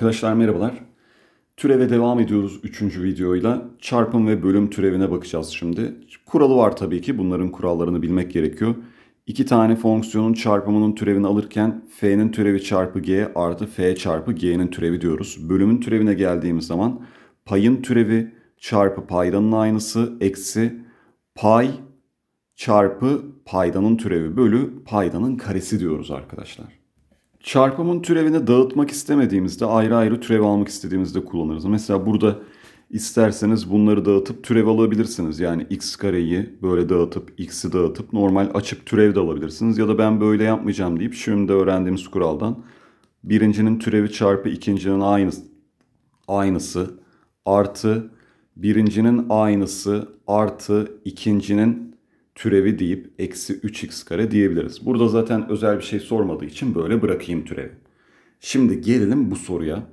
Arkadaşlar merhabalar. Türeve devam ediyoruz 3. videoyla. Çarpım ve bölüm türevine bakacağız şimdi. Kuralı var tabii ki bunların kurallarını bilmek gerekiyor. İki tane fonksiyonun çarpımının türevini alırken f'nin türevi çarpı g artı f çarpı g'nin türevi diyoruz. Bölümün türevine geldiğimiz zaman payın türevi çarpı paydanın aynısı eksi pay çarpı paydanın türevi bölü paydanın karesi diyoruz arkadaşlar çarpımın türevini dağıtmak istemediğimizde ayrı ayrı türev almak istediğimizde kullanırız. Mesela burada isterseniz bunları dağıtıp türev alabilirsiniz. Yani x kareyi böyle dağıtıp x'i dağıtıp normal açık türev de alabilirsiniz. Ya da ben böyle yapmayacağım deyip şimdi öğrendiğimiz kuraldan birincinin türevi çarpı ikincinin aynısı, aynısı artı birincinin aynısı artı ikincinin türevi deyip eksi 3x kare diyebiliriz. Burada zaten özel bir şey sormadığı için böyle bırakayım türevi. Şimdi gelelim bu soruya.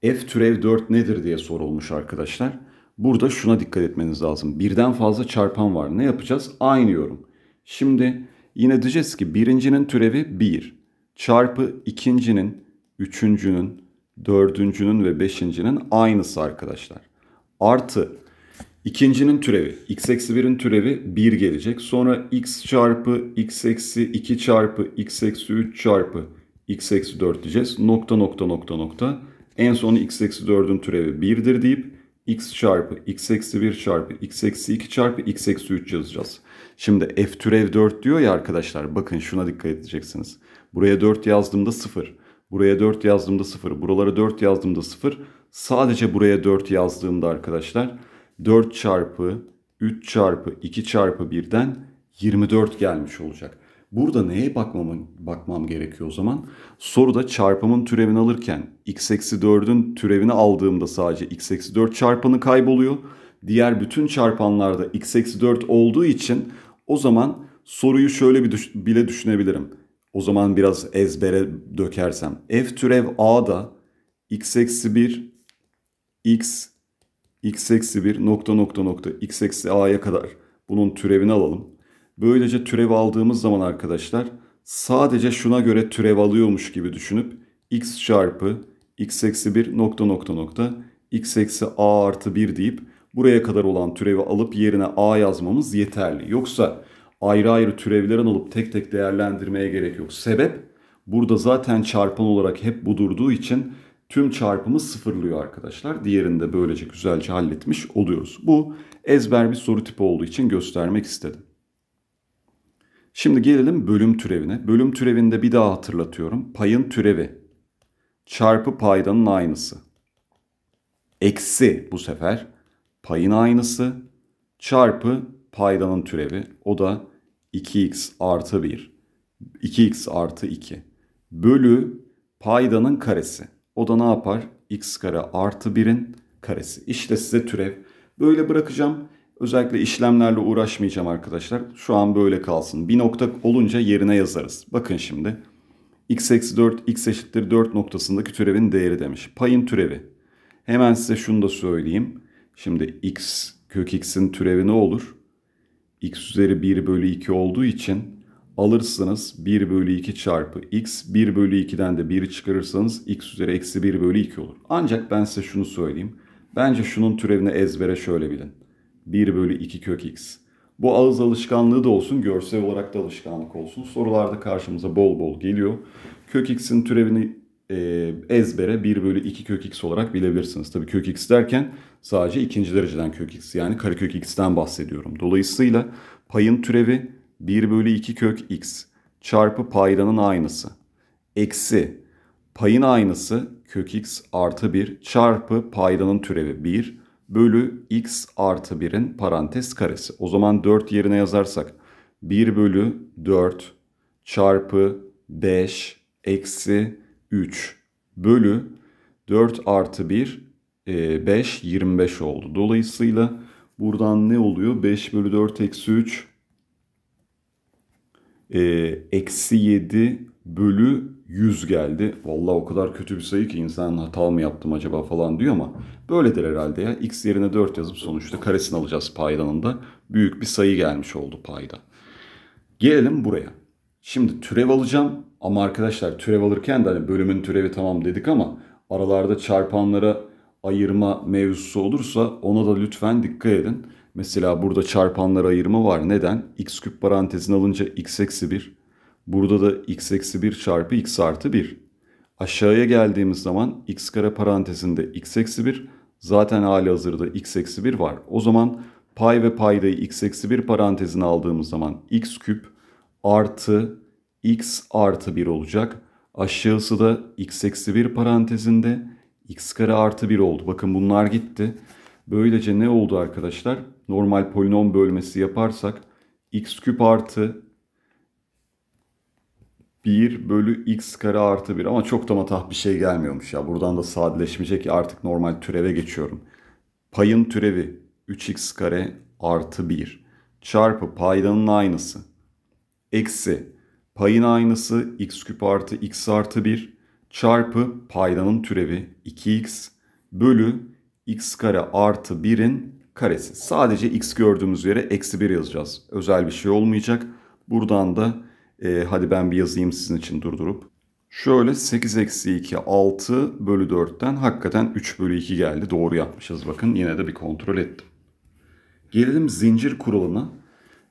F türev 4 nedir diye sorulmuş arkadaşlar. Burada şuna dikkat etmeniz lazım. Birden fazla çarpan var. Ne yapacağız? Aynı yorum. Şimdi yine diyeceğiz ki birincinin türevi 1 çarpı ikincinin, üçüncünün, dördüncünün ve beşincinin aynısı arkadaşlar. Artı İkincinin türevi x eksi 1'in türevi 1 gelecek. Sonra x çarpı x eksi 2 çarpı x eksi 3 çarpı x eksi 4 diyeceğiz. Nokta nokta nokta nokta. En son x eksi 4'ün türevi 1'dir deyip x çarpı x eksi 1 çarpı x eksi 2 çarpı x eksi 3 yazacağız. Şimdi f türev 4 diyor ya arkadaşlar bakın şuna dikkat edeceksiniz. Buraya 4 yazdığımda 0. Buraya 4 yazdığımda 0. Buralara 4 yazdığımda 0. Sadece buraya 4 yazdığımda arkadaşlar 4 çarpı 3 çarpı 2 çarpı 1'den 24 gelmiş olacak. Burada neye bakmam, bakmam gerekiyor o zaman? Soruda çarpımın türevini alırken x eksi 4'ün türevini aldığımda sadece x eksi 4 çarpanı kayboluyor. Diğer bütün çarpanlarda x eksi 4 olduğu için o zaman soruyu şöyle bir düş bile düşünebilirim. O zaman biraz ezbere dökersem. F türev a da x eksi 1 x x eksi 1 nokta nokta nokta x eksi a'ya kadar bunun türevini alalım. Böylece türev aldığımız zaman arkadaşlar sadece şuna göre türev alıyormuş gibi düşünüp x çarpı x eksi 1 nokta nokta nokta x eksi a artı 1 deyip buraya kadar olan türevi alıp yerine a yazmamız yeterli. Yoksa ayrı ayrı türevlerin alıp tek tek değerlendirmeye gerek yok. Sebep burada zaten çarpan olarak hep bu durduğu için tüm çarpımı sıfırlıyor arkadaşlar. Diğerini de böylece güzelce halletmiş oluyoruz. Bu ezber bir soru tipi olduğu için göstermek istedim. Şimdi gelelim bölüm türevine. Bölüm türevinde bir daha hatırlatıyorum. Payın türevi çarpı paydanın aynısı. Eksi bu sefer payın aynısı çarpı paydanın türevi. O da 2x artı 1. 2x artı 2. Bölü paydanın karesi. O da ne yapar? x kare artı 1'in karesi. İşte size türev. Böyle bırakacağım. Özellikle işlemlerle uğraşmayacağım arkadaşlar. Şu an böyle kalsın. Bir nokta olunca yerine yazarız. Bakın şimdi. x eksi 4 x eşittir 4 noktasındaki türevin değeri demiş. Payın türevi. Hemen size şunu da söyleyeyim. Şimdi x kök x'in türevi ne olur? x üzeri 1 bölü 2 olduğu için alırsınız 1 bölü 2 çarpı x 1 bölü 2'den de 1'i çıkarırsanız x üzeri eksi 1 bölü 2 olur. Ancak ben size şunu söyleyeyim. Bence şunun türevini ezbere şöyle bilin. 1 bölü 2 kök x. Bu ağız alışkanlığı da olsun, görsel olarak da alışkanlık olsun. Sorularda karşımıza bol bol geliyor. Kök x'in türevini e, ezbere 1 bölü 2 kök x olarak bilebilirsiniz. Tabii kök x derken sadece ikinci dereceden kök x yani kök x'ten bahsediyorum. Dolayısıyla payın türevi 1 bölü 2 kök x çarpı paydanın aynısı. Eksi payın aynısı kök x artı 1 çarpı paydanın türevi 1 bölü x artı 1'in parantez karesi. O zaman 4 yerine yazarsak 1 bölü 4 çarpı 5 eksi 3 bölü 4 artı 1 5 25 oldu. Dolayısıyla buradan ne oluyor? 5 bölü 4 eksi 3 ee, eksi 7 bölü 100 geldi. Vallahi o kadar kötü bir sayı ki insan hata mı yaptım acaba falan diyor ama böyledir herhalde ya. X yerine 4 yazıp sonuçta karesini alacağız paydanın da. Büyük bir sayı gelmiş oldu payda. Gelelim buraya. Şimdi türev alacağım ama arkadaşlar türev alırken de hani bölümün türevi tamam dedik ama aralarda çarpanlara ayırma mevzusu olursa ona da lütfen dikkat edin. Mesela burada çarpanlar ayırma var. Neden? x küp parantezin alınca x eksi 1. Burada da x eksi 1 çarpı x artı 1. Aşağıya geldiğimiz zaman x kare parantezinde x eksi 1. Zaten hali hazırda x eksi 1 var. O zaman pay ve paydayı x eksi 1 parantezine aldığımız zaman x küp artı x artı 1 olacak. Aşağısı da x eksi 1 parantezinde x kare artı 1 oldu. Bakın bunlar gitti. Böylece ne oldu arkadaşlar? Normal polinom bölmesi yaparsak x küp artı 1 bölü x kare artı 1 ama çok da matah bir şey gelmiyormuş ya. Buradan da sadeleşmeyecek artık normal türeve geçiyorum. Payın türevi 3x kare artı 1 çarpı paydanın aynısı eksi payın aynısı x küp artı x artı 1 çarpı paydanın türevi 2x bölü x kare artı 1'in karesi. Sadece x gördüğümüz yere eksi 1 yazacağız. Özel bir şey olmayacak. Buradan da e, hadi ben bir yazayım sizin için durdurup. Şöyle 8 eksi 2 6 bölü 4'ten hakikaten 3 bölü 2 geldi. Doğru yapmışız bakın yine de bir kontrol ettim. Gelelim zincir kuralına.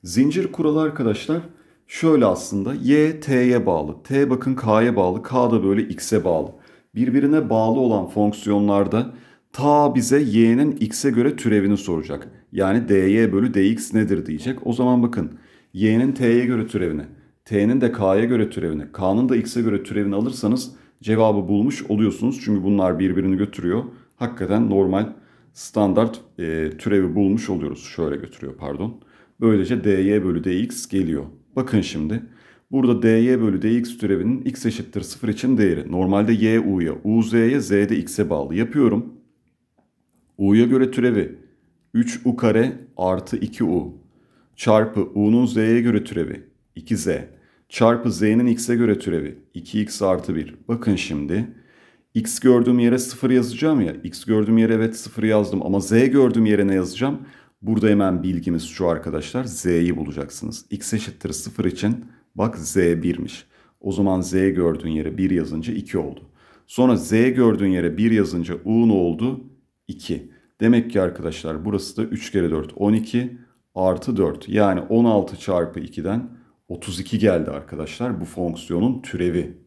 Zincir kuralı arkadaşlar şöyle aslında y t'ye bağlı. T bakın k'ya bağlı. K da böyle x'e bağlı. Birbirine bağlı olan fonksiyonlarda ta bize y'nin x'e göre türevini soracak. Yani dy bölü dx nedir diyecek. O zaman bakın y'nin t'ye göre türevini, t'nin de k'ya göre türevini, k'nın da x'e göre türevini alırsanız cevabı bulmuş oluyorsunuz. Çünkü bunlar birbirini götürüyor. Hakikaten normal standart e, türevi bulmuş oluyoruz. Şöyle götürüyor pardon. Böylece dy bölü dx geliyor. Bakın şimdi burada dy bölü dx türevinin x eşittir 0 için değeri. Normalde y u'ya, u z'ye, z de x'e bağlı yapıyorum u'ya göre türevi 3u kare artı 2u çarpı u'nun z'ye göre türevi 2z çarpı z'nin x'e göre türevi 2x artı 1. Bakın şimdi x gördüğüm yere 0 yazacağım ya x gördüğüm yere evet 0 yazdım ama z gördüğüm yere ne yazacağım? Burada hemen bilgimiz şu arkadaşlar z'yi bulacaksınız. x eşittir 0 için bak z 1'miş. O zaman z gördüğün yere 1 yazınca 2 oldu. Sonra z gördüğün yere 1 yazınca u oldu? 2. Demek ki arkadaşlar burası da 3 kere 4 12 artı 4 yani 16 çarpı 2'den 32 geldi arkadaşlar bu fonksiyonun türevi.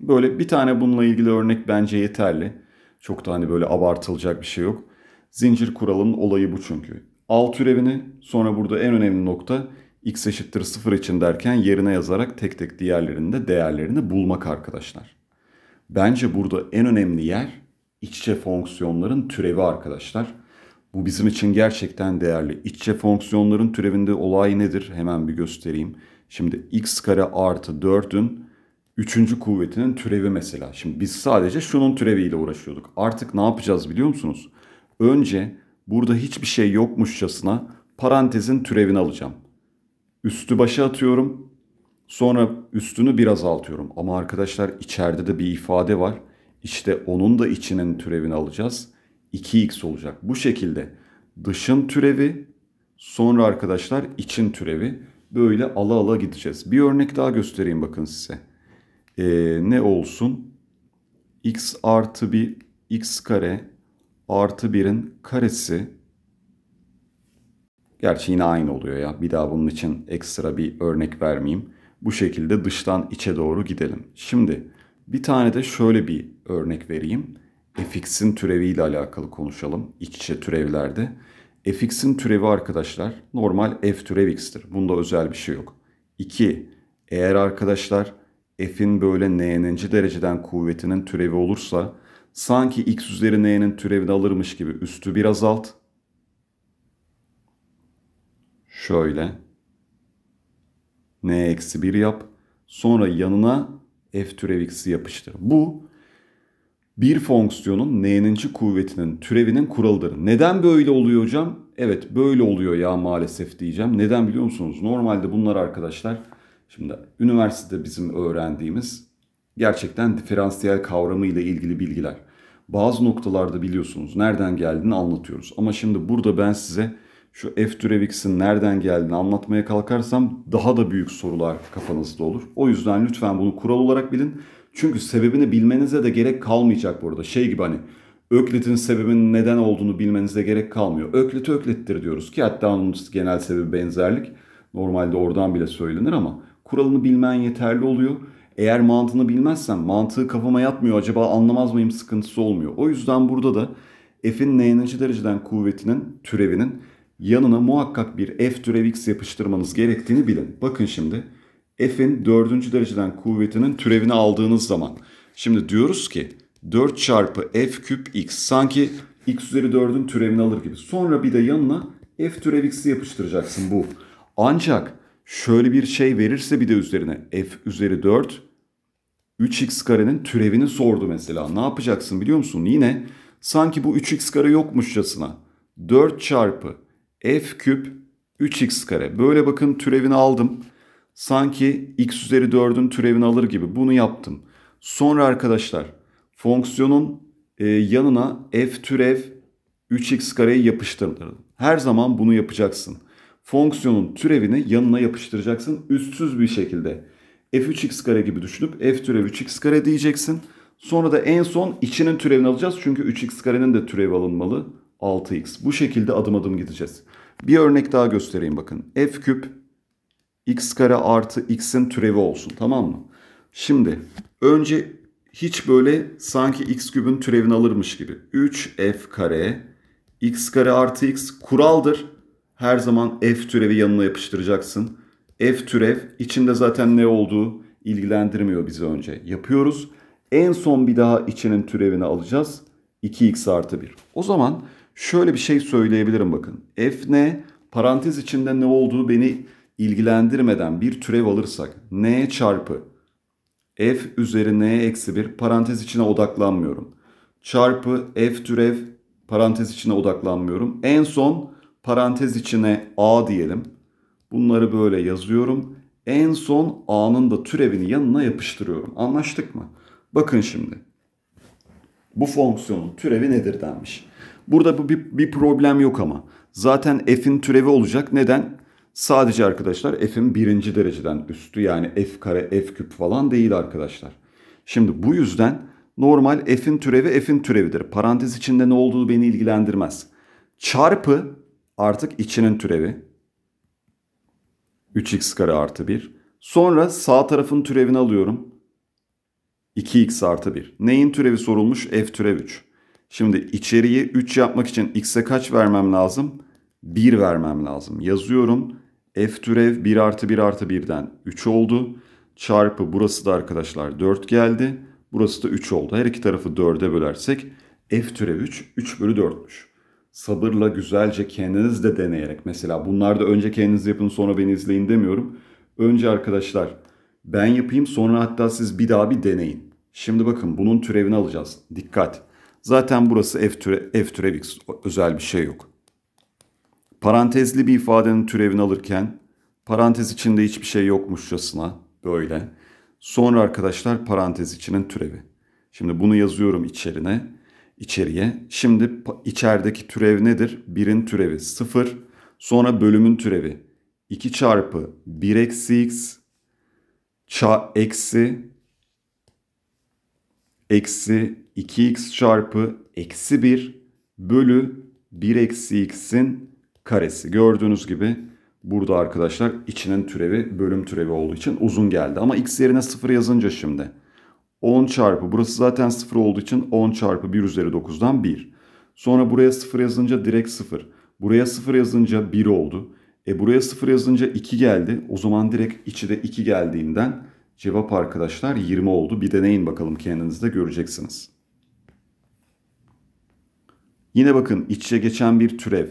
Böyle bir tane bununla ilgili örnek bence yeterli. Çok da hani böyle abartılacak bir şey yok. Zincir kuralının olayı bu çünkü. Al türevini sonra burada en önemli nokta x eşittir 0 için derken yerine yazarak tek tek diğerlerinde değerlerini bulmak arkadaşlar. Bence burada en önemli yer iççe fonksiyonların türevi arkadaşlar. Bu bizim için gerçekten değerli. İççe fonksiyonların türevinde olay nedir? Hemen bir göstereyim. Şimdi x kare artı 4'ün 3. kuvvetinin türevi mesela. Şimdi biz sadece şunun türeviyle uğraşıyorduk. Artık ne yapacağız biliyor musunuz? Önce burada hiçbir şey yokmuşçasına parantezin türevini alacağım. Üstü başa atıyorum. Sonra üstünü biraz altıyorum. Ama arkadaşlar içeride de bir ifade var. İşte onun da içinin türevini alacağız. 2x olacak. Bu şekilde dışın türevi sonra arkadaşlar için türevi böyle ala ala gideceğiz. Bir örnek daha göstereyim bakın size. Ee, ne olsun? x artı bir x kare artı 1'in karesi Gerçi yine aynı oluyor ya. Bir daha bunun için ekstra bir örnek vermeyeyim. Bu şekilde dıştan içe doğru gidelim. Şimdi bir tane de şöyle bir örnek vereyim. fx'in türeviyle alakalı konuşalım iç içe türevlerde. fx'in türevi arkadaşlar normal f türev x'tir. Bunda özel bir şey yok. 2. Eğer arkadaşlar f'in böyle n'ninci dereceden kuvvetinin türevi olursa sanki x üzeri n'nin türevini alırmış gibi üstü bir azalt. Şöyle. n eksi 1 yap. Sonra yanına f türev x'i yapıştır. Bu bir fonksiyonun n'ninci kuvvetinin türevinin kuralıdır. Neden böyle oluyor hocam? Evet böyle oluyor ya maalesef diyeceğim. Neden biliyor musunuz? Normalde bunlar arkadaşlar şimdi üniversitede bizim öğrendiğimiz gerçekten diferansiyel kavramı ile ilgili bilgiler. Bazı noktalarda biliyorsunuz nereden geldiğini anlatıyoruz. Ama şimdi burada ben size şu f türev x'in nereden geldiğini anlatmaya kalkarsam daha da büyük sorular kafanızda olur. O yüzden lütfen bunu kural olarak bilin. Çünkü sebebini bilmenize de gerek kalmayacak burada. Şey gibi hani Öklit'in sebebinin neden olduğunu bilmenize gerek kalmıyor. Öklit Öklit'tir diyoruz ki hatta onun genel sebebi benzerlik. Normalde oradan bile söylenir ama kuralını bilmen yeterli oluyor. Eğer mantığını bilmezsen mantığı kafama yatmıyor acaba anlamaz mıyım sıkıntısı olmuyor. O yüzden burada da f'in n'inci dereceden kuvvetinin türevinin yanına muhakkak bir f türev x yapıştırmanız gerektiğini bilin. Bakın şimdi f'in dördüncü dereceden kuvvetinin türevini aldığınız zaman. Şimdi diyoruz ki 4 çarpı f küp x sanki x üzeri 4'ün türevini alır gibi. Sonra bir de yanına f türev x'i yapıştıracaksın bu. Ancak şöyle bir şey verirse bir de üzerine f üzeri 4 3x karenin türevini sordu mesela. Ne yapacaksın biliyor musun? Yine sanki bu 3x kare yokmuşçasına 4 çarpı f küp 3x kare. Böyle bakın türevini aldım. Sanki x üzeri 4'ün türevini alır gibi bunu yaptım. Sonra arkadaşlar fonksiyonun e, yanına f türev 3x kareyi yapıştırdım. Her zaman bunu yapacaksın. Fonksiyonun türevini yanına yapıştıracaksın üstsüz bir şekilde. f3x kare gibi düşünüp f türev 3x kare diyeceksin. Sonra da en son içinin türevini alacağız. Çünkü 3x karenin de türevi alınmalı. 6x. Bu şekilde adım adım gideceğiz. Bir örnek daha göstereyim bakın. f küp x kare artı x'in türevi olsun tamam mı? Şimdi önce hiç böyle sanki x kübün türevini alırmış gibi. 3f kare x kare artı x kuraldır. Her zaman f türevi yanına yapıştıracaksın. f türev içinde zaten ne olduğu ilgilendirmiyor bizi önce. Yapıyoruz. En son bir daha içinin türevini alacağız. 2x artı 1. O zaman şöyle bir şey söyleyebilirim bakın. f ne? Parantez içinde ne olduğu beni ilgilendirmeden bir türev alırsak n çarpı f üzeri n eksi 1 parantez içine odaklanmıyorum. Çarpı f türev parantez içine odaklanmıyorum. En son parantez içine a diyelim. Bunları böyle yazıyorum. En son a'nın da türevini yanına yapıştırıyorum. Anlaştık mı? Bakın şimdi. Bu fonksiyonun türevi nedir denmiş. Burada bir, bir problem yok ama. Zaten f'in türevi olacak. Neden? Sadece arkadaşlar f'in birinci dereceden üstü yani f kare f küp falan değil arkadaşlar. Şimdi bu yüzden normal f'in türevi f'in türevidir. Parantez içinde ne olduğu beni ilgilendirmez. Çarpı artık içinin türevi. 3x kare artı 1. Sonra sağ tarafın türevini alıyorum. 2x artı 1. Neyin türevi sorulmuş? F türev 3. Şimdi içeriye 3 yapmak için x'e kaç vermem lazım? 1 vermem lazım. Yazıyorum f türev 1 artı 1 artı 1'den 3 oldu. Çarpı burası da arkadaşlar 4 geldi. Burası da 3 oldu. Her iki tarafı 4'e bölersek f türev 3 3 bölü 4'müş. Sabırla güzelce kendiniz de deneyerek mesela bunlar da önce kendiniz yapın sonra beni izleyin demiyorum. Önce arkadaşlar ben yapayım sonra hatta siz bir daha bir deneyin. Şimdi bakın bunun türevini alacağız. Dikkat. Zaten burası f türev, f türev x özel bir şey yok parantezli bir ifadenin türevini alırken parantez içinde hiçbir şey yokmuşçasına böyle. Sonra arkadaşlar parantez içinin türevi. Şimdi bunu yazıyorum içerine, içeriye. Şimdi içerideki türev nedir? 1'in türevi 0. Sonra bölümün türevi 2 çarpı 1 eksi x ça eksi eksi 2x çarpı eksi 1 bölü 1 eksi x'in karesi. Gördüğünüz gibi burada arkadaşlar içinin türevi bölüm türevi olduğu için uzun geldi. Ama x yerine 0 yazınca şimdi 10 çarpı burası zaten 0 olduğu için 10 çarpı 1 üzeri 9'dan 1. Sonra buraya 0 yazınca direkt 0. Buraya 0 yazınca 1 oldu. E buraya 0 yazınca 2 geldi. O zaman direkt içi de 2 geldiğinden cevap arkadaşlar 20 oldu. Bir deneyin bakalım kendinizde göreceksiniz. Yine bakın içe geçen bir türev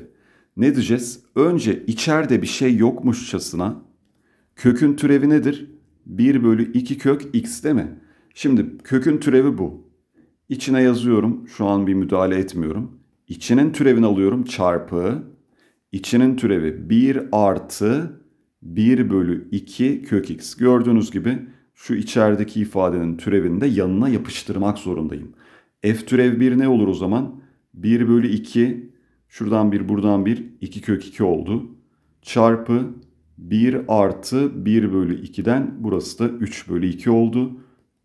ne diyeceğiz? Önce içeride bir şey yokmuşçasına kökün türevi nedir? 1 bölü 2 kök x değil mi? Şimdi kökün türevi bu. İçine yazıyorum. Şu an bir müdahale etmiyorum. İçinin türevini alıyorum çarpı. İçinin türevi 1 artı 1 bölü 2 kök x. Gördüğünüz gibi şu içerideki ifadenin türevini de yanına yapıştırmak zorundayım. F türev 1 ne olur o zaman? 1 bölü 2 Şuradan bir buradan bir 2 kök 2 oldu. Çarpı 1 artı 1 bölü 2'den burası da 3 bölü 2 oldu.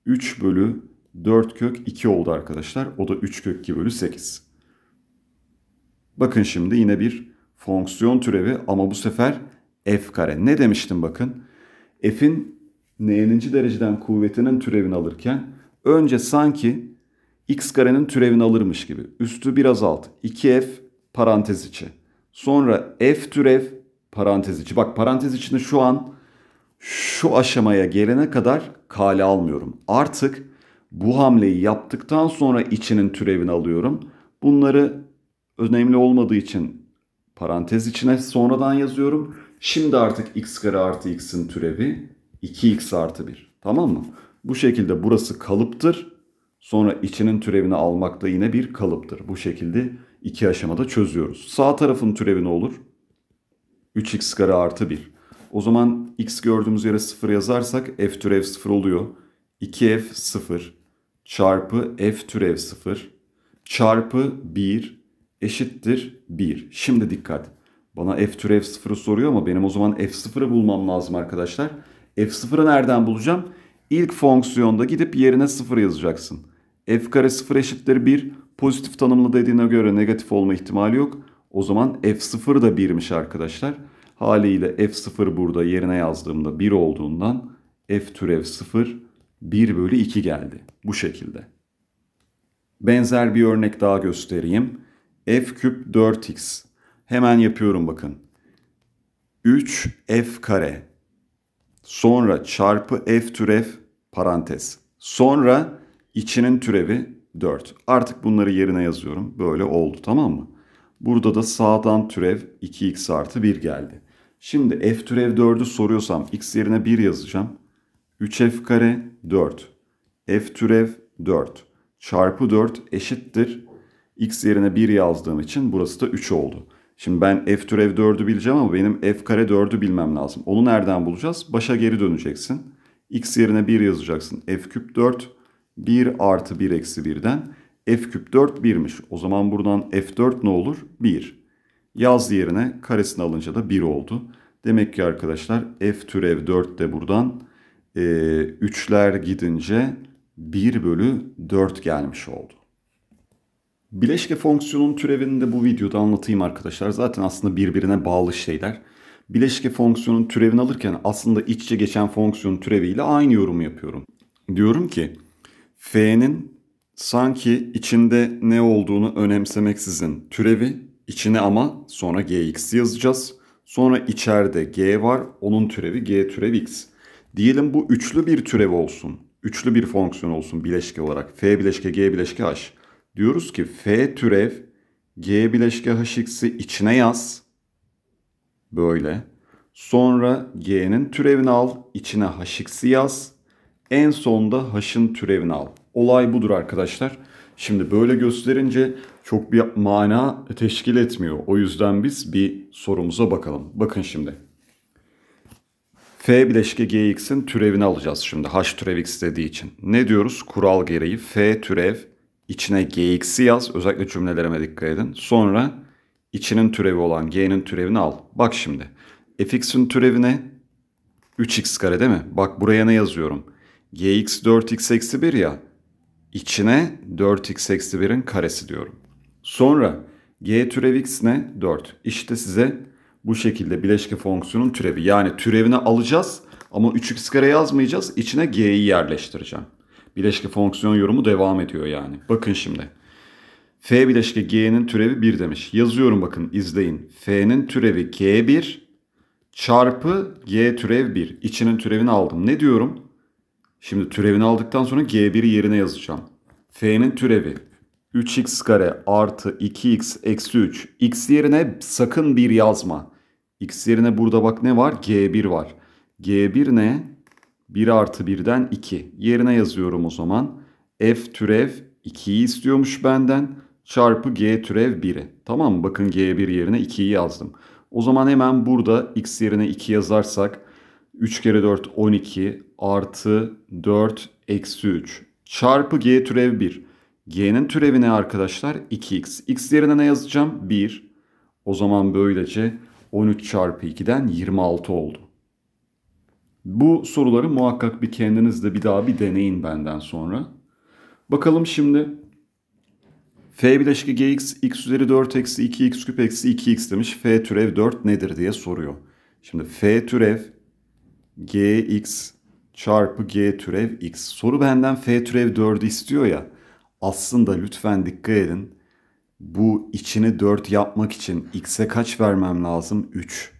3 bölü 4 kök 2 oldu arkadaşlar. O da 3 kök 2 bölü 8. Bakın şimdi yine bir fonksiyon türevi ama bu sefer f kare. Ne demiştim bakın. f'in ninci dereceden kuvvetinin türevini alırken önce sanki x karenin türevini alırmış gibi. Üstü biraz alt. 2f parantez içi. Sonra f türev parantez içi. Bak parantez içinde şu an şu aşamaya gelene kadar kale almıyorum. Artık bu hamleyi yaptıktan sonra içinin türevini alıyorum. Bunları önemli olmadığı için parantez içine sonradan yazıyorum. Şimdi artık x kare artı x'in türevi 2x artı 1. Tamam mı? Bu şekilde burası kalıptır. Sonra içinin türevini almak da yine bir kalıptır. Bu şekilde iki aşamada çözüyoruz. Sağ tarafın türevi ne olur? 3x kare artı 1. O zaman x gördüğümüz yere 0 yazarsak f türev 0 oluyor. 2f 0 çarpı f türev 0 çarpı 1 eşittir 1. Şimdi dikkat. Bana f türev 0'ı soruyor ama benim o zaman f0'ı bulmam lazım arkadaşlar. f0'ı nereden bulacağım? İlk fonksiyonda gidip yerine 0 yazacaksın. f kare 0 eşittir 1. Pozitif tanımlı dediğine göre negatif olma ihtimali yok. O zaman F0 da 1'miş arkadaşlar. Haliyle F0 burada yerine yazdığımda 1 olduğundan F türev 0 1 bölü 2 geldi. Bu şekilde. Benzer bir örnek daha göstereyim. F küp 4x. Hemen yapıyorum bakın. 3 F kare. Sonra çarpı F türev parantez. Sonra içinin türevi 4. Artık bunları yerine yazıyorum. Böyle oldu tamam mı? Burada da sağdan türev 2x artı 1 geldi. Şimdi f türev 4'ü soruyorsam x yerine 1 yazacağım. 3f kare 4. f türev 4 çarpı 4 eşittir. x yerine 1 yazdığım için burası da 3 oldu. Şimdi ben f türev 4'ü bileceğim ama benim f kare 4'ü bilmem lazım. Onu nereden bulacağız? Başa geri döneceksin. x yerine 1 yazacaksın. f küp 4 1 artı 1 eksi 1'den f küp 4 1'miş. O zaman buradan f4 ne olur? 1. Yaz yerine karesini alınca da 1 oldu. Demek ki arkadaşlar f türev 4 de buradan e, gidince 1 bölü 4 gelmiş oldu. Bileşke fonksiyonun türevini de bu videoda anlatayım arkadaşlar. Zaten aslında birbirine bağlı şeyler. Bileşke fonksiyonun türevini alırken aslında iç içe geçen fonksiyonun türeviyle aynı yorumu yapıyorum. Diyorum ki F'nin sanki içinde ne olduğunu önemsemeksizin türevi içine ama sonra gx yazacağız. Sonra içeride g var onun türevi g türev x. Diyelim bu üçlü bir türev olsun. Üçlü bir fonksiyon olsun bileşke olarak. F bileşke g bileşke h. Diyoruz ki f türev g bileşke hx'i içine yaz. Böyle. Sonra g'nin türevini al içine hx'i yaz. En sonda haşın türevini al. Olay budur arkadaşlar. Şimdi böyle gösterince çok bir mana teşkil etmiyor. O yüzden biz bir sorumuza bakalım. Bakın şimdi. F bileşke gx'in türevini alacağız şimdi. H türev x dediği için. Ne diyoruz? Kural gereği f türev içine gx'i yaz. Özellikle cümlelerime dikkat edin. Sonra içinin türevi olan g'nin türevini al. Bak şimdi. fx'in türevine 3x kare değil mi? Bak buraya ne yazıyorum? gx 4x eksi 1 ya. İçine 4x eksi 1'in karesi diyorum. Sonra g türev x ne? 4. İşte size bu şekilde bileşke fonksiyonun türevi. Yani türevini alacağız ama 3x kare yazmayacağız. İçine g'yi yerleştireceğim. Bileşke fonksiyon yorumu devam ediyor yani. Bakın şimdi. F bileşke G'nin türevi 1 demiş. Yazıyorum bakın izleyin. F'nin türevi G1 çarpı G türev 1. İçinin türevini aldım. Ne diyorum? Şimdi türevini aldıktan sonra G1'i yerine yazacağım. F'nin türevi 3x kare artı 2x eksi 3. X yerine sakın bir yazma. X yerine burada bak ne var? G1 var. G1 ne? 1 artı 1'den 2. Yerine yazıyorum o zaman. F türev 2'yi istiyormuş benden. Çarpı G türev 1'i. Tamam mı? Bakın G1 yerine 2'yi yazdım. O zaman hemen burada x yerine 2 yazarsak 3 kere 4 12 artı 4 eksi 3 çarpı g türev 1. G'nin türevi ne arkadaşlar? 2x. X yerine ne yazacağım? 1. O zaman böylece 13 çarpı 2'den 26 oldu. Bu soruları muhakkak bir kendiniz de bir daha bir deneyin benden sonra. Bakalım şimdi f bileşki gx x üzeri 4 eksi 2x küp eksi 2x demiş. f türev 4 nedir diye soruyor. Şimdi f türev gx çarpı g türev x. Soru benden f türev 4'ü istiyor ya. Aslında lütfen dikkat edin. Bu içini 4 yapmak için x'e kaç vermem lazım? 3.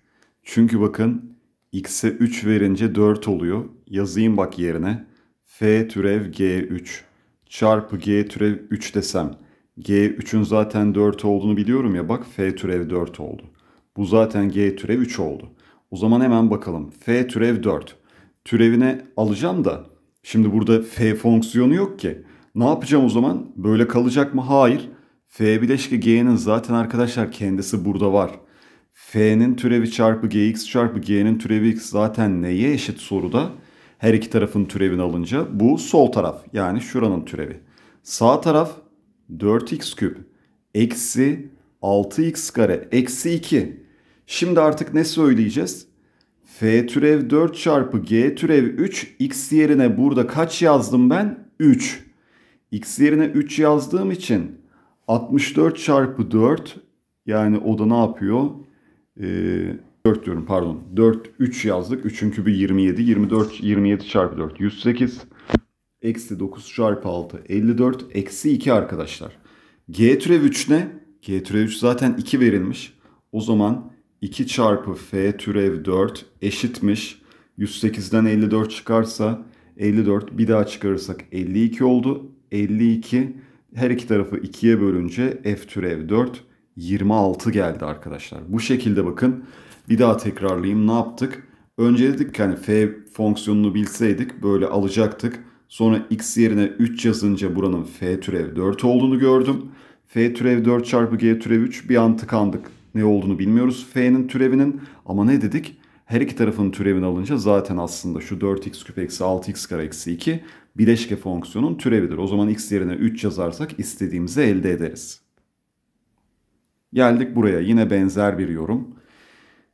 Çünkü bakın x'e 3 verince 4 oluyor. Yazayım bak yerine. f türev g3 çarpı g türev 3 desem. g3'ün zaten 4 olduğunu biliyorum ya bak f türev 4 oldu. Bu zaten g türev 3 oldu. O zaman hemen bakalım. f türev 4 türevine alacağım da şimdi burada f fonksiyonu yok ki. Ne yapacağım o zaman? Böyle kalacak mı? Hayır. f bileşki g'nin zaten arkadaşlar kendisi burada var. f'nin türevi çarpı gx çarpı g'nin türevi x zaten neye eşit soruda? Her iki tarafın türevini alınca bu sol taraf yani şuranın türevi. Sağ taraf 4x küp eksi 6x kare eksi 2. Şimdi artık ne söyleyeceğiz? F türev 4 çarpı G türev 3 x yerine burada kaç yazdım ben? 3. x yerine 3 yazdığım için 64 çarpı 4 yani o da ne yapıyor? Ee, 4 diyorum pardon. 4 3 yazdık. 3'ün kübü 27. 24 27 çarpı 4 108. Eksi 9 çarpı 6 54. Eksi 2 arkadaşlar. G türev 3 ne? G türev 3 zaten 2 verilmiş. O zaman 2 çarpı f türev 4 eşitmiş. 108'den 54 çıkarsa 54 bir daha çıkarırsak 52 oldu. 52 her iki tarafı 2'ye bölünce f türev 4 26 geldi arkadaşlar. Bu şekilde bakın bir daha tekrarlayayım ne yaptık? Önce dedik ki hani f fonksiyonunu bilseydik böyle alacaktık. Sonra x yerine 3 yazınca buranın f türev 4 olduğunu gördüm. f türev 4 çarpı g türev 3 bir an tıkandık ne olduğunu bilmiyoruz f'nin türevinin ama ne dedik? Her iki tarafın türevini alınca zaten aslında şu 4x küp eksi 6x kare eksi 2 bileşke fonksiyonun türevidir. O zaman x yerine 3 yazarsak istediğimizi elde ederiz. Geldik buraya yine benzer bir yorum.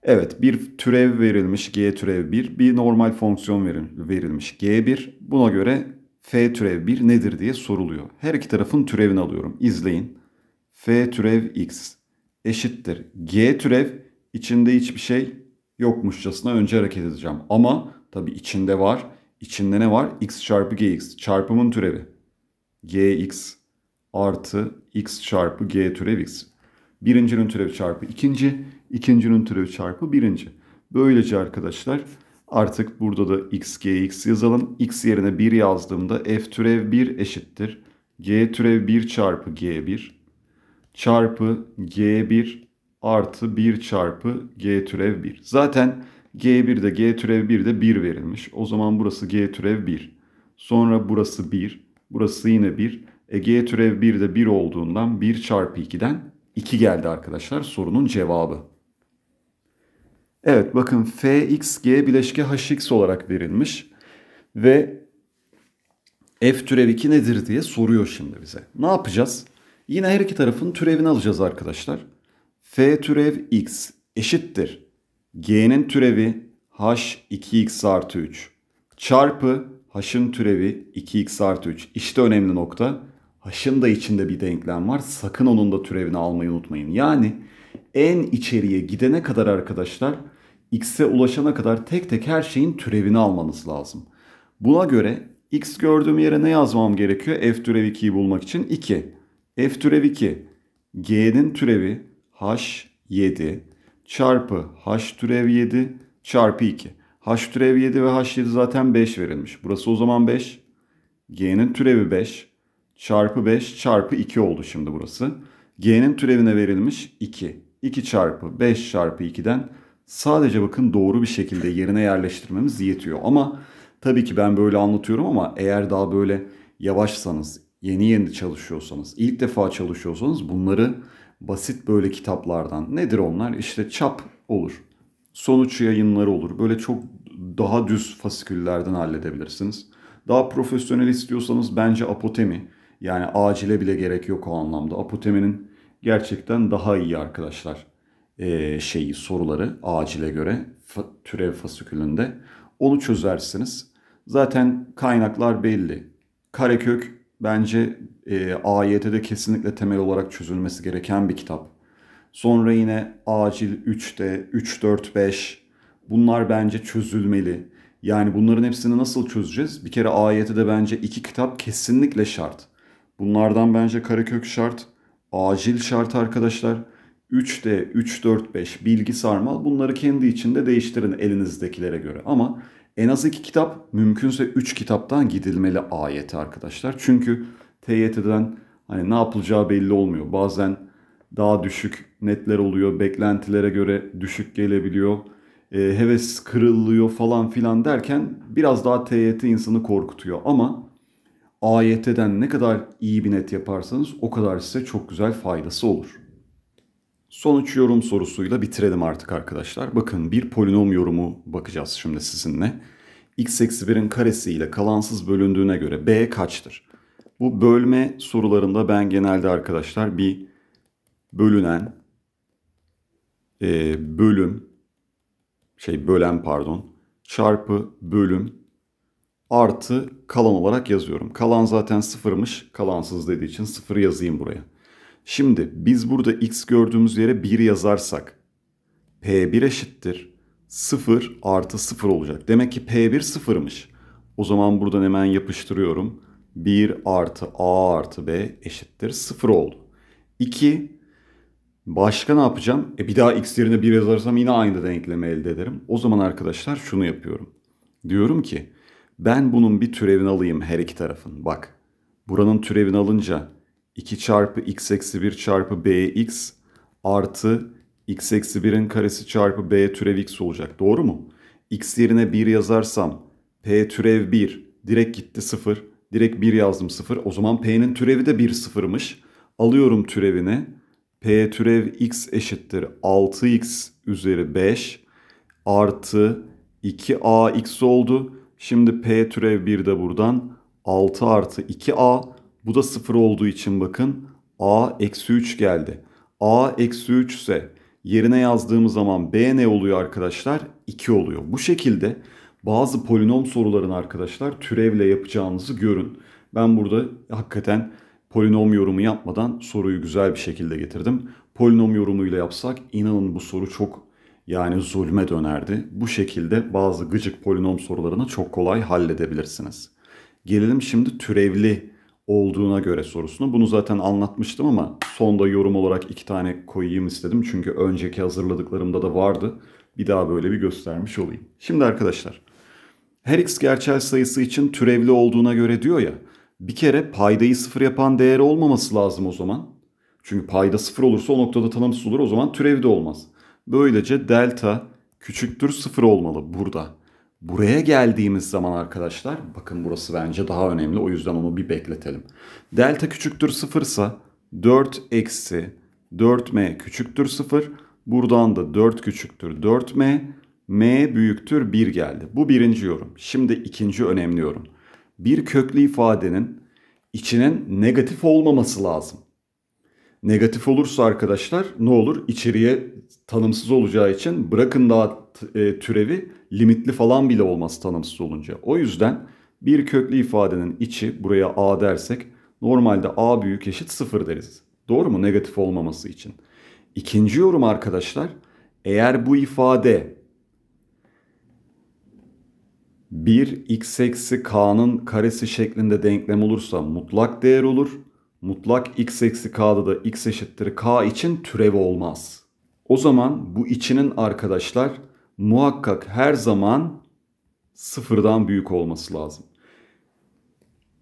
Evet bir türev verilmiş g türev 1 bir normal fonksiyon verilmiş g1 buna göre f türev 1 nedir diye soruluyor. Her iki tarafın türevini alıyorum izleyin. f türev x eşittir. G türev içinde hiçbir şey yokmuşçasına önce hareket edeceğim. Ama tabi içinde var. İçinde ne var? X çarpı Gx. Çarpımın türevi. Gx artı X çarpı G türev X. Birincinin türevi çarpı ikinci. ikincinin türevi çarpı birinci. Böylece arkadaşlar artık burada da X g x yazalım. X yerine 1 yazdığımda F türev 1 eşittir. G türev 1 çarpı G1 çarpı G1 artı 1 çarpı G türev 1. Zaten g de G türev de 1 verilmiş. O zaman burası G türev 1. Sonra burası 1. Burası yine 1. E, G türev 1 de 1 olduğundan 1 çarpı 2'den 2 geldi arkadaşlar sorunun cevabı. Evet bakın fxg bileşke hx olarak verilmiş ve f türev 2 nedir diye soruyor şimdi bize. Ne yapacağız? Yine her iki tarafın türevini alacağız arkadaşlar. F türev x eşittir. G'nin türevi h 2x artı 3 çarpı h'ın türevi 2x artı 3. İşte önemli nokta. H'ın da içinde bir denklem var. Sakın onun da türevini almayı unutmayın. Yani en içeriye gidene kadar arkadaşlar x'e ulaşana kadar tek tek her şeyin türevini almanız lazım. Buna göre x gördüğüm yere ne yazmam gerekiyor? f türevi 2'yi bulmak için 2 f türevi 2 g'nin türevi h 7 çarpı h türev 7 çarpı 2. h türev 7 ve h 7 zaten 5 verilmiş. Burası o zaman 5. g'nin türevi 5 çarpı 5 çarpı 2 oldu şimdi burası. g'nin türevine verilmiş 2. 2 çarpı 5 çarpı 2'den sadece bakın doğru bir şekilde yerine yerleştirmemiz yetiyor. Ama tabii ki ben böyle anlatıyorum ama eğer daha böyle yavaşsanız, yeni yeni çalışıyorsanız, ilk defa çalışıyorsanız bunları basit böyle kitaplardan nedir onlar? İşte çap olur. Sonuç yayınları olur. Böyle çok daha düz fasiküllerden halledebilirsiniz. Daha profesyonel istiyorsanız bence apotemi. Yani acile bile gerek yok o anlamda. Apoteminin gerçekten daha iyi arkadaşlar ee, şeyi soruları acile göre fa- türev fasikülünde. Onu çözersiniz. Zaten kaynaklar belli. Karekök bence e, AYT'de kesinlikle temel olarak çözülmesi gereken bir kitap. Sonra yine acil 3'te, 3, 4, 5 bunlar bence çözülmeli. Yani bunların hepsini nasıl çözeceğiz? Bir kere AYT'de bence iki kitap kesinlikle şart. Bunlardan bence Karakök şart, acil şart arkadaşlar. 3D, 3, 4, 5, bilgi sarmal bunları kendi içinde değiştirin elinizdekilere göre. Ama en az iki kitap, mümkünse üç kitaptan gidilmeli AYT arkadaşlar. Çünkü TYT'den hani ne yapılacağı belli olmuyor. Bazen daha düşük netler oluyor, beklentilere göre düşük gelebiliyor, e, heves kırılıyor falan filan derken biraz daha TYT insanı korkutuyor. Ama AYT'den ne kadar iyi bir net yaparsanız o kadar size çok güzel faydası olur sonuç yorum sorusuyla bitirelim artık arkadaşlar. Bakın bir polinom yorumu bakacağız şimdi sizinle. x eksi 1'in karesi ile kalansız bölündüğüne göre b kaçtır? Bu bölme sorularında ben genelde arkadaşlar bir bölünen e, bölüm şey bölen pardon çarpı bölüm artı kalan olarak yazıyorum. Kalan zaten sıfırmış. Kalansız dediği için sıfır yazayım buraya. Şimdi biz burada x gördüğümüz yere 1 yazarsak p1 eşittir 0 artı 0 olacak. Demek ki p1 sıfırmış. O zaman buradan hemen yapıştırıyorum. 1 artı a artı b eşittir 0 oldu. 2 başka ne yapacağım? E bir daha x yerine 1 yazarsam yine aynı denklemi elde ederim. O zaman arkadaşlar şunu yapıyorum. Diyorum ki ben bunun bir türevini alayım her iki tarafın. Bak buranın türevini alınca 2 çarpı x eksi 1 çarpı bx artı x eksi 1'in karesi çarpı b türev x olacak. Doğru mu? x yerine 1 yazarsam p türev 1 direkt gitti 0. Direkt 1 yazdım 0. O zaman p'nin türevi de 1 sıfırmış. Alıyorum türevini. p türev x eşittir 6x üzeri 5 artı 2ax oldu. Şimdi p türev 1 de buradan 6 artı 2a bu da 0 olduğu için bakın a eksi 3 geldi. a eksi 3 ise yerine yazdığımız zaman b ne oluyor arkadaşlar? 2 oluyor. Bu şekilde bazı polinom soruların arkadaşlar türevle yapacağınızı görün. Ben burada hakikaten polinom yorumu yapmadan soruyu güzel bir şekilde getirdim. Polinom yorumuyla yapsak inanın bu soru çok yani zulme dönerdi. Bu şekilde bazı gıcık polinom sorularını çok kolay halledebilirsiniz. Gelelim şimdi türevli olduğuna göre sorusunu. Bunu zaten anlatmıştım ama sonda yorum olarak iki tane koyayım istedim. Çünkü önceki hazırladıklarımda da vardı. Bir daha böyle bir göstermiş olayım. Şimdi arkadaşlar her x gerçel sayısı için türevli olduğuna göre diyor ya. Bir kere paydayı sıfır yapan değer olmaması lazım o zaman. Çünkü payda sıfır olursa o noktada tanımsız olur o zaman türevi de olmaz. Böylece delta küçüktür sıfır olmalı burada. Buraya geldiğimiz zaman arkadaşlar bakın burası bence daha önemli o yüzden onu bir bekletelim. Delta küçüktür sıfırsa 4 eksi 4m küçüktür sıfır. Buradan da 4 küçüktür 4m. m büyüktür 1 geldi. Bu birinci yorum. Şimdi ikinci önemli yorum. Bir köklü ifadenin içinin negatif olmaması lazım. Negatif olursa arkadaşlar ne olur? İçeriye tanımsız olacağı için bırakın daha e, türevi limitli falan bile olması tanımsız olunca. O yüzden bir köklü ifadenin içi buraya a dersek normalde a büyük eşit sıfır deriz. Doğru mu? Negatif olmaması için. İkinci yorum arkadaşlar eğer bu ifade 1x eksi k'nın karesi şeklinde denklem olursa mutlak değer olur. Mutlak x eksi k'da da x eşittir k için türev olmaz. O zaman bu içinin arkadaşlar muhakkak her zaman sıfırdan büyük olması lazım.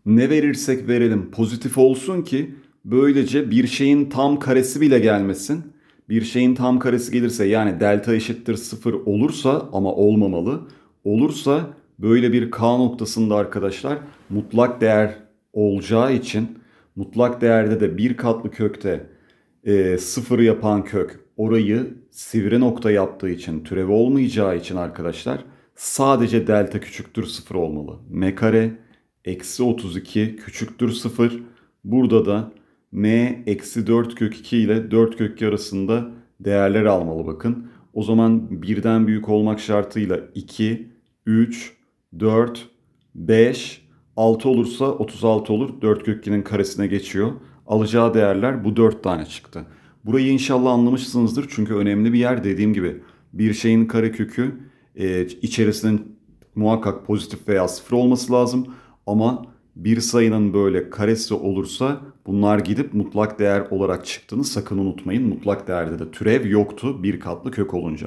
Ne verirsek verelim pozitif olsun ki böylece bir şeyin tam karesi bile gelmesin. Bir şeyin tam karesi gelirse yani delta eşittir sıfır olursa ama olmamalı olursa böyle bir k noktasında arkadaşlar mutlak değer olacağı için mutlak değerde de bir katlı kökte e, sıfır yapan kök orayı sivri nokta yaptığı için, türevi olmayacağı için arkadaşlar sadece delta küçüktür 0 olmalı. m kare eksi 32 küçüktür 0. Burada da m eksi 4 kök 2 ile 4 kök 2 arasında değerler almalı bakın. O zaman birden büyük olmak şartıyla 2, 3, 4, 5, 6 olursa 36 olur. 4 kök 2'nin karesine geçiyor. Alacağı değerler bu 4 tane çıktı. Burayı inşallah anlamışsınızdır çünkü önemli bir yer dediğim gibi. Bir şeyin karekökü e, içerisinin muhakkak pozitif veya sıfır olması lazım. Ama bir sayının böyle karesi olursa bunlar gidip mutlak değer olarak çıktığını sakın unutmayın. Mutlak değerde de türev yoktu bir katlı kök olunca.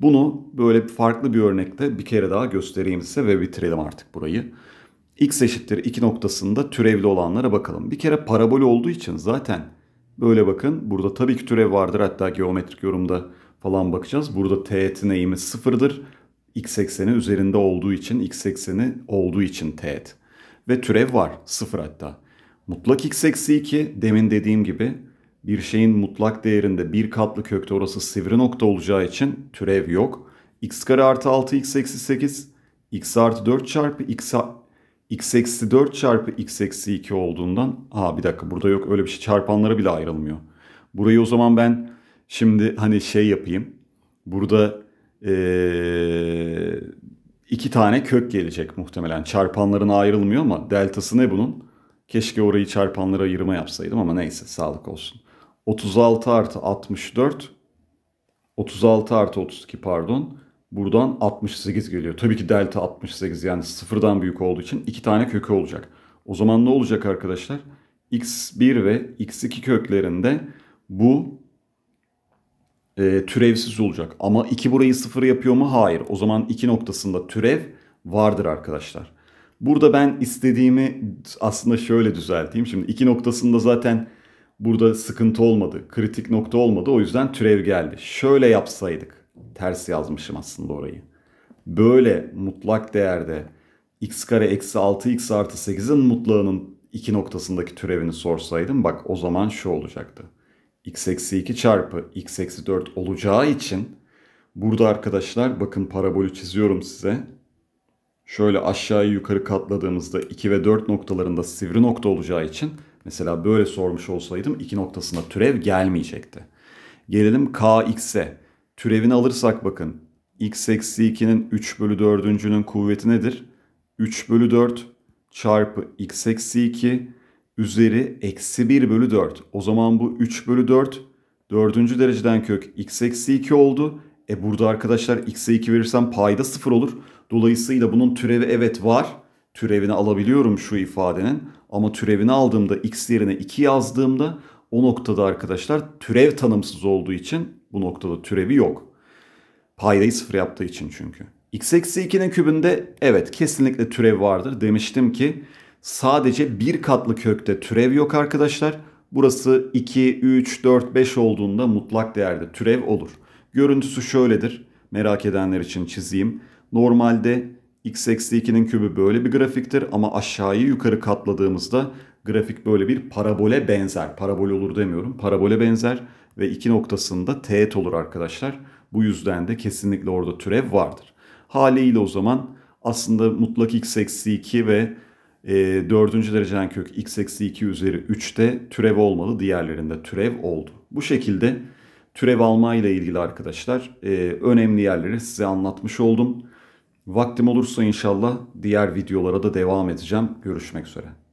Bunu böyle farklı bir örnekte bir kere daha göstereyim size ve bitirelim artık burayı. x eşittir 2 noktasında türevli olanlara bakalım. Bir kere parabol olduğu için zaten Böyle bakın. Burada tabii ki türev vardır. Hatta geometrik yorumda falan bakacağız. Burada teğetin eğimi sıfırdır. X ekseni üzerinde olduğu için, X ekseni olduğu için teğet. Ve türev var. Sıfır hatta. Mutlak X eksi 2 demin dediğim gibi bir şeyin mutlak değerinde bir katlı kökte orası sivri nokta olacağı için türev yok. X kare artı 6 X eksi 8 X artı 4 çarpı X x eksi 4 çarpı x eksi 2 olduğundan aa bir dakika burada yok öyle bir şey çarpanlara bile ayrılmıyor. Burayı o zaman ben şimdi hani şey yapayım. Burada ee, iki tane kök gelecek muhtemelen. Çarpanlarına ayrılmıyor ama deltası ne bunun? Keşke orayı çarpanlara ayırma yapsaydım ama neyse sağlık olsun. 36 artı 64 36 artı 32 pardon Buradan 68 geliyor. Tabii ki delta 68 yani sıfırdan büyük olduğu için iki tane kökü olacak. O zaman ne olacak arkadaşlar? x1 ve x2 köklerinde bu e, türevsiz olacak. Ama 2 burayı sıfır yapıyor mu? Hayır. O zaman 2 noktasında türev vardır arkadaşlar. Burada ben istediğimi aslında şöyle düzelteyim. Şimdi 2 noktasında zaten burada sıkıntı olmadı. Kritik nokta olmadı. O yüzden türev geldi. Şöyle yapsaydık ters yazmışım aslında orayı. Böyle mutlak değerde x kare eksi 6 x artı 8'in mutlağının iki noktasındaki türevini sorsaydım bak o zaman şu olacaktı. x eksi 2 çarpı x eksi 4 olacağı için burada arkadaşlar bakın parabolü çiziyorum size. Şöyle aşağıyı yukarı katladığımızda 2 ve 4 noktalarında sivri nokta olacağı için mesela böyle sormuş olsaydım 2 noktasına türev gelmeyecekti. Gelelim kx'e. Türevini alırsak bakın x eksi 2'nin 3 bölü 4'üncünün kuvveti nedir? 3 bölü 4 çarpı x eksi 2 üzeri eksi 1 bölü 4. O zaman bu 3 bölü 4 4. dereceden kök x eksi 2 oldu. E burada arkadaşlar x'e 2 verirsem payda 0 olur. Dolayısıyla bunun türevi evet var. Türevini alabiliyorum şu ifadenin. Ama türevini aldığımda x yerine 2 yazdığımda o noktada arkadaşlar türev tanımsız olduğu için bu noktada türevi yok. Paydayı sıfır yaptığı için çünkü. x eksi 2'nin kübünde evet kesinlikle türev vardır. Demiştim ki sadece bir katlı kökte türev yok arkadaşlar. Burası 2, 3, 4, 5 olduğunda mutlak değerde türev olur. Görüntüsü şöyledir. Merak edenler için çizeyim. Normalde x eksi 2'nin kübü böyle bir grafiktir ama aşağıyı yukarı katladığımızda grafik böyle bir parabole benzer. Parabol olur demiyorum. Parabole benzer ve iki noktasında teğet olur arkadaşlar. Bu yüzden de kesinlikle orada türev vardır. Haliyle o zaman aslında mutlak x eksi 2 ve e, 4. dereceden kök x eksi 2 üzeri 3'te türev olmalı. Diğerlerinde türev oldu. Bu şekilde türev alma ile ilgili arkadaşlar e, önemli yerleri size anlatmış oldum. Vaktim olursa inşallah diğer videolara da devam edeceğim. Görüşmek üzere.